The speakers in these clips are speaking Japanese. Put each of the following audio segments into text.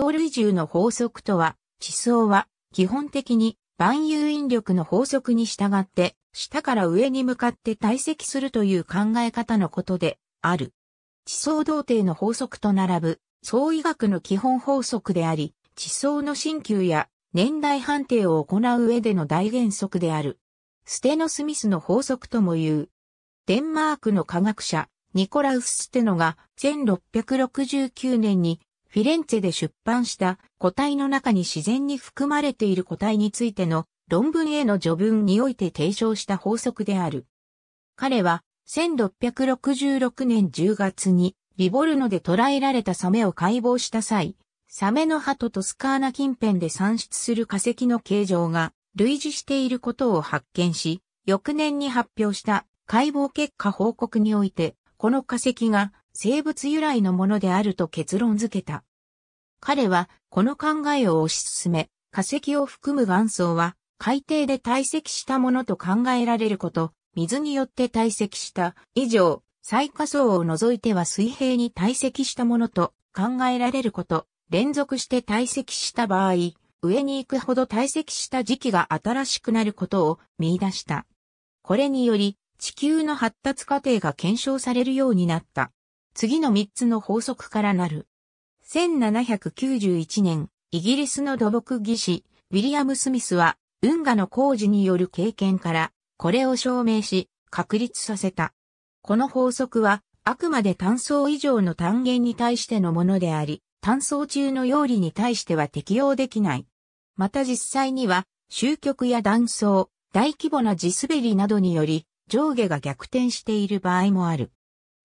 層類重の法則とは、地層は基本的に万有引力の法則に従って下から上に向かって堆積するという考え方のことである。地層同定の法則と並ぶ相医学の基本法則であり、地層の進級や年代判定を行う上での大原則である。ステノスミスの法則とも言う。デンマークの科学者、ニコラウス・ステノが1669年にフィレンツェで出版した個体の中に自然に含まれている個体についての論文への序文において提唱した法則である。彼は1666年10月にリボルノで捕らえられたサメを解剖した際、サメの鳩とスカーナ近辺で産出する化石の形状が類似していることを発見し、翌年に発表した解剖結果報告において、この化石が生物由来のものであると結論付けた。彼はこの考えを推し進め、化石を含む岩層は海底で堆積したものと考えられること、水によって堆積した以上、最下層を除いては水平に堆積したものと考えられること、連続して堆積した場合、上に行くほど堆積した時期が新しくなることを見出した。これにより、地球の発達過程が検証されるようになった。次の3つの法則からなる。1791年、イギリスの土木技師、ウィリアム・スミスは、運河の工事による経験から、これを証明し、確立させた。この法則は、あくまで単素以上の単元に対してのものであり、単素中の要理に対しては適用できない。また実際には、終局や断層、大規模な地滑りなどにより、上下が逆転している場合もある。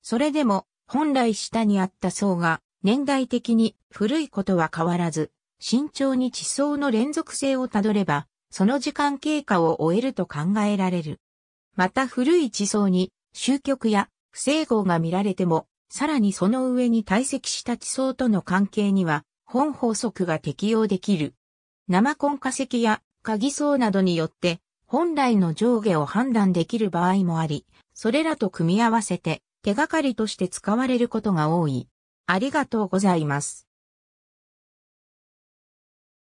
それでも、本来下にあった層が、年代的に古いことは変わらず、慎重に地層の連続性をたどれば、その時間経過を終えると考えられる。また古い地層に、終局や不整合が見られても、さらにその上に堆積した地層との関係には、本法則が適用できる。生根化石や鍵層などによって、本来の上下を判断できる場合もあり、それらと組み合わせて、手がかりとして使われることが多い。ありがとうございます。